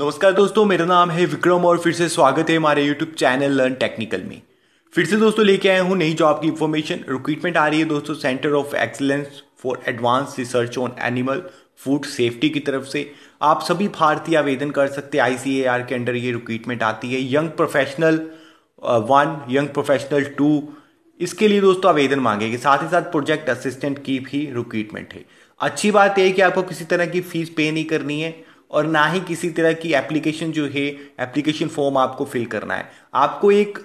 नमस्कार दोस्तों मेरा नाम है विक्रम और फिर से स्वागत है हमारे यूट्यूब चैनल लर्न टेक्निकल में फिर से दोस्तों लेके आया हूँ नई जॉब की इन्फॉर्मेशन रिक्रूटमेंट आ रही है दोस्तों centre of excellence for advance research on animal food safety की तरफ से आप सभी भारतीय आवेदन कर सकते हैं आईसीएआर के अंडर ये रिक्रूटमेंट आती है young professional one young professional two इसके लिए दोस्तों आवेदन मांगेंगे साथ ही साथ प्रोजेक्ट असिस्टेंट की भी रिक्रूटमेंट है अच्छी बात यह कि आपको किसी तरह की फीस पे नहीं करनी है और ना ही किसी तरह की एप्लीकेशन जो है एप्लीकेशन फॉर्म आपको फिल करना है आपको एक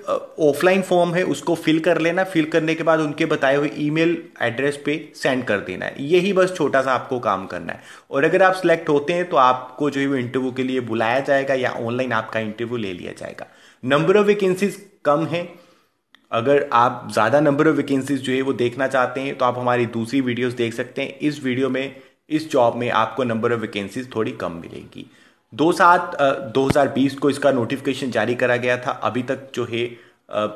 ऑफलाइन फॉर्म है उसको फिल कर लेना फिल करने के बाद उनके बताए हुए ईमेल एड्रेस पे सेंड कर देना है यही बस छोटा सा आपको काम करना है और अगर आप सिलेक्ट होते हैं तो आपको जो है वो इंटरव्यू के लिए बुलाया जाएगा या ऑनलाइन आपका इंटरव्यू ले लिया जाएगा नंबर ऑफ वैकेंसीज कम है अगर आप ज़्यादा नंबर ऑफ वैकेंसीज जो है वो देखना चाहते हैं तो आप हमारी दूसरी वीडियोस देख सकते हैं इस वीडियो में इस जॉब में आपको नंबर ऑफ वैकेंसीज थोड़ी कम मिलेगी दो सात दो हज़ार बीस को इसका नोटिफिकेशन जारी करा गया था अभी तक जो है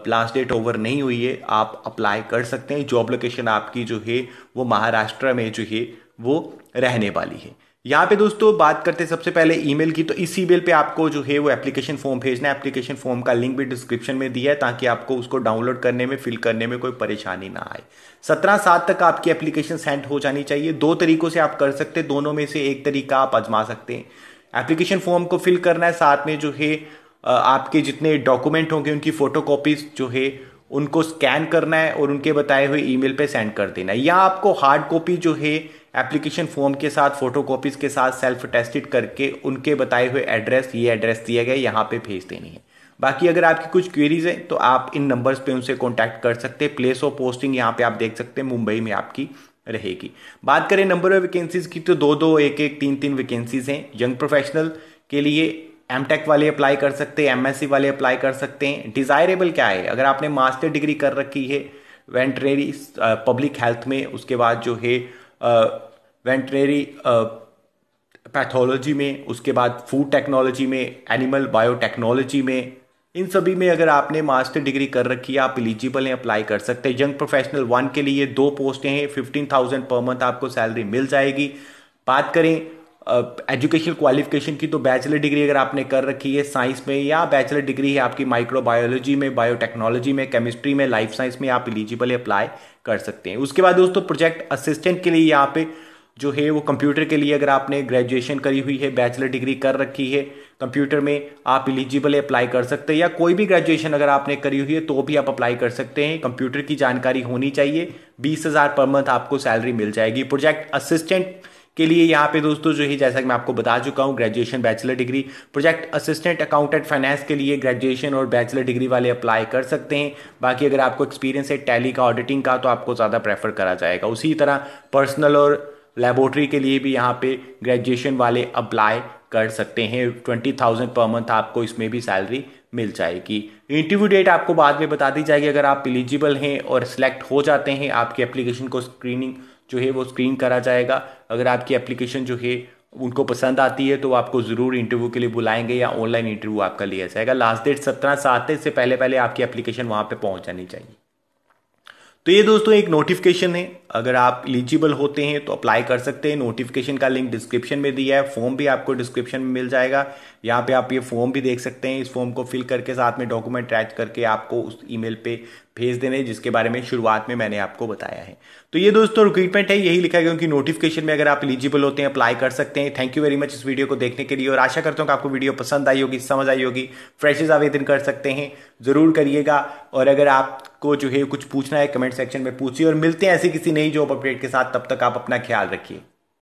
लास्ट डेट ओवर नहीं हुई है आप अप्लाई कर सकते हैं जॉब लोकेशन आपकी जो है वो महाराष्ट्र में जो है वो रहने वाली है यहाँ पे दोस्तों बात करते हैं सबसे पहले ईमेल की तो इस ईमेल पे आपको जो है वो एप्लीकेशन फॉर्म भेजना है एप्लीकेशन फॉर्म का लिंक भी डिस्क्रिप्शन में दिया है ताकि आपको उसको डाउनलोड करने में फिल करने में कोई परेशानी ना आए सत्रह सात तक आपकी एप्लीकेशन सेंड हो जानी चाहिए दो तरीकों से आप कर सकते हैं दोनों में से एक तरीका आप आजमा सकते हैं एप्लीकेशन फॉर्म को फिल करना है साथ में जो है आपके जितने डॉक्यूमेंट होंगे उनकी फोटो जो है उनको स्कैन करना है और उनके बताए हुए ईमेल पे सेंड कर देना है या आपको हार्ड कॉपी जो है एप्लीकेशन फॉर्म के साथ फोटो कॉपीज के साथ सेल्फ टेस्टेड करके उनके बताए हुए एड्रेस ये एड्रेस दिया गया यहाँ पे भेज देनी है बाकी अगर आपकी कुछ क्वेरीज हैं तो आप इन नंबर्स पे उनसे कॉन्टैक्ट कर सकते हैं प्लेस ऑफ पोस्टिंग यहाँ पे आप देख सकते हैं मुंबई में आपकी रहेगी बात करें नंबर ऑफ वैकेंसीज की तो दो दो एक एक तीन तीन वैकेंसीज हैं यंग प्रोफेशनल के लिए एम टेक वाले अप्लाई कर सकते हैं एम एस सी वाले अप्लाई कर सकते हैं डिज़ायरेबल क्या है अगर आपने मास्टर डिग्री कर रखी है वेंटरेरी पब्लिक हेल्थ में उसके बाद जो है वेंटरेरी पैथोलॉजी में उसके बाद फूड टेक्नोलॉजी में एनिमल बायोटेक्नोलॉजी में इन सभी में अगर आपने मास्टर डिग्री कर रखी है आप एलिजिबल हैं अप्लाई कर सकते हैं यंग प्रोफेशनल वन के लिए दो पोस्टें हैं फिफ्टीन थाउजेंड पर मंथ आपको सैलरी मिल जाएगी बात करें एजुकेशनल uh, क्वालिफिकेशन की तो बैचलर डिग्री अगर आपने कर रखी है साइंस में या बैचलर डिग्री है आपकी माइक्रोबायोलॉजी में बायोटेक्नोलॉजी में केमिस्ट्री में लाइफ साइंस में आप एलिजिबल अप्लाई कर सकते हैं उसके बाद दोस्तों प्रोजेक्ट असिस्टेंट के लिए यहाँ पे जो है वो कंप्यूटर के लिए अगर आपने ग्रेजुएशन करी हुई है बैचलर डिग्री कर रखी है कंप्यूटर में आप एलिजिबल अप्लाई कर सकते हैं या कोई भी ग्रेजुएशन अगर आपने करी हुई है तो भी आप अप्लाई कर सकते हैं कंप्यूटर की जानकारी होनी चाहिए बीस हज़ार पर मंथ आपको सैलरी मिल जाएगी प्रोजेक्ट असिस्टेंट के लिए यहाँ पे दोस्तों जो है जैसा कि मैं आपको बता चुका हूँ graduation bachelor degree project assistant accountant finance के लिए ग्रेजुएशन और बैचलर डिग्री वाले अप्लाई कर सकते हैं बाकी अगर आपको एक्सपीरियंस है टैली का ऑडिटिंग का तो आपको ज़्यादा प्रेफर करा जाएगा उसी तरह पर्सनल और लेबोरेटरी के लिए भी यहाँ पे ग्रेजुएशन वाले अप्लाई कर सकते हैं ट्वेंटी थाउजेंड पर मंथ आपको इसमें भी सैलरी मिल जाएगी इंटरव्यू डेट आपको बाद में बता दी जाएगी अगर आप एलिजिबल हैं और सिलेक्ट हो जाते हैं आपकी एप्लीकेशन को स्क्रीनिंग जो है वो स्क्रीन करा जाएगा अगर आपकी एप्लीकेशन जो है उनको पसंद आती है तो आपको ज़रूर इंटरव्यू के लिए बुलाएंगे या ऑनलाइन इंटरव्यू आपका लिया जाएगा लास्ट डेट सत्रह सात से पहले पहले आपकी एप्लीकेशन वहाँ पर पहुँच जानी चाहिए तो ये दोस्तों एक नोटिफिकेशन है अगर आप एलिजिबल होते हैं तो अप्लाई कर सकते हैं नोटिफिकेशन का लिंक डिस्क्रिप्शन में दिया है फॉर्म भी आपको डिस्क्रिप्शन में मिल जाएगा यहाँ पे आप ये फॉर्म भी देख सकते हैं इस फॉर्म को फिल करके साथ में डॉक्यूमेंट अटैच करके आपको उस ईमेल पे भेज देने जिसके बारे में शुरुआत में मैंने आपको बताया है तो ये दोस्तों रिक्रूटमेंट है यही लिखा गया क्योंकि नोटिफिकेशन में अगर आप एलिजिबल होते हैं अप्लाई कर सकते हैं थैंक यू वेरी मच इस वीडियो को देखने के लिए और आशा करता हूँ कि आपको वीडियो पसंद आई होगी समझ आई होगी फ्रेशेज आवेदन कर सकते हैं ज़रूर करिएगा और अगर आपको जो है कुछ पूछना है कमेंट सेक्शन में पूछिए और मिलते हैं ऐसी किसी नई जॉब अपडेट के साथ तब तक आप अपना ख्याल रखिए